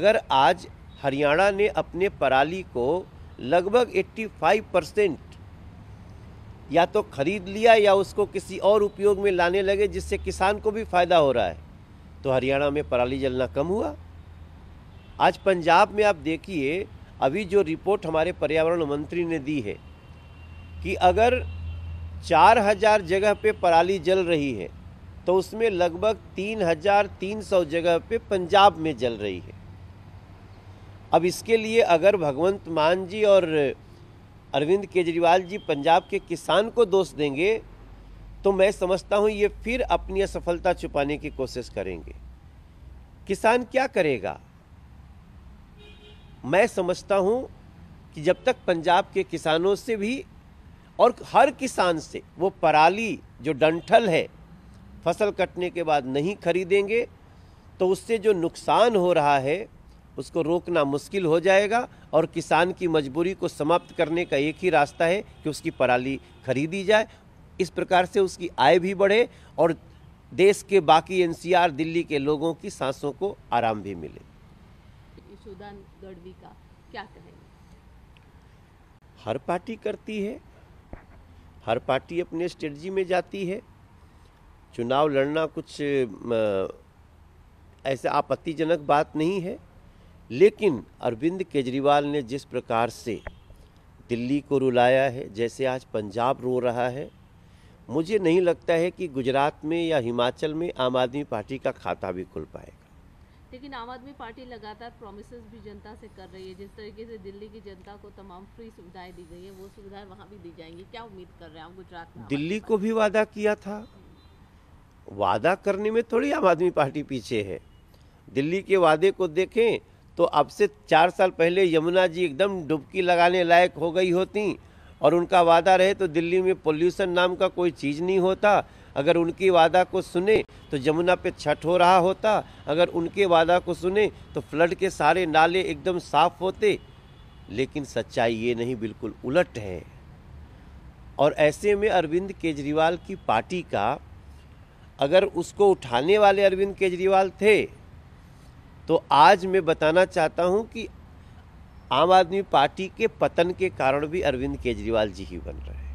अगर आज हरियाणा ने अपने पराली को लगभग 85 परसेंट या तो खरीद लिया या उसको किसी और उपयोग में लाने लगे जिससे किसान को भी फ़ायदा हो रहा है तो हरियाणा में पराली जलना कम हुआ आज पंजाब में आप देखिए अभी जो रिपोर्ट हमारे पर्यावरण मंत्री ने दी है कि अगर 4000 जगह पे पराली जल रही है तो उसमें लगभग 3,300 जगह पे पंजाब में जल रही है अब इसके लिए अगर भगवंत मान जी और अरविंद केजरीवाल जी पंजाब के किसान को दोष देंगे तो मैं समझता हूँ ये फिर अपनी असफलता छुपाने की कोशिश करेंगे किसान क्या करेगा मैं समझता हूँ कि जब तक पंजाब के किसानों से भी और हर किसान से वो पराली जो डंठल है फसल कटने के बाद नहीं खरीदेंगे तो उससे जो नुकसान हो रहा है उसको रोकना मुश्किल हो जाएगा और किसान की मजबूरी को समाप्त करने का एक ही रास्ता है कि उसकी पराली खरीदी जाए इस प्रकार से उसकी आय भी बढ़े और देश के बाकी एनसीआर दिल्ली के लोगों की सांसों को आराम भी मिले का क्या हर पार्टी करती है हर पार्टी अपने स्ट्रेटजी में जाती है चुनाव लड़ना कुछ ऐसा आपत्तिजनक बात नहीं है लेकिन अरविंद केजरीवाल ने जिस प्रकार से दिल्ली को रुलाया है जैसे आज पंजाब रो रहा है मुझे नहीं लगता है कि गुजरात में या हिमाचल में आम आदमी पार्टी का खाता भी खुल पाएगा लेकिन आम आदमी पार्टी लगातार प्रोमिस भी जनता से कर रही है जिस तरीके से दिल्ली की जनता को तमाम फ्री सुविधाएं दी गई है वो सुविधाएं वहाँ भी दी जाएंगी क्या उम्मीद कर रहे हैं आप गुजरात में दिल्ली को भी वादा किया था वादा करने में थोड़ी आम आदमी पार्टी पीछे है दिल्ली के वादे को देखें तो अब से चार साल पहले यमुना जी एकदम डुबकी लगाने लायक हो गई होती और उनका वादा रहे तो दिल्ली में पोल्यूशन नाम का कोई चीज़ नहीं होता अगर उनकी वादा को सुने तो यमुना पे छठ हो रहा होता अगर उनके वादा को सुने तो फ्लड के सारे नाले एकदम साफ होते लेकिन सच्चाई ये नहीं बिल्कुल उलट है और ऐसे में अरविंद केजरीवाल की पार्टी का अगर उसको उठाने वाले अरविंद केजरीवाल थे तो आज मैं बताना चाहता हूँ कि आम आदमी पार्टी के पतन के कारण भी अरविंद केजरीवाल जी ही बन रहे हैं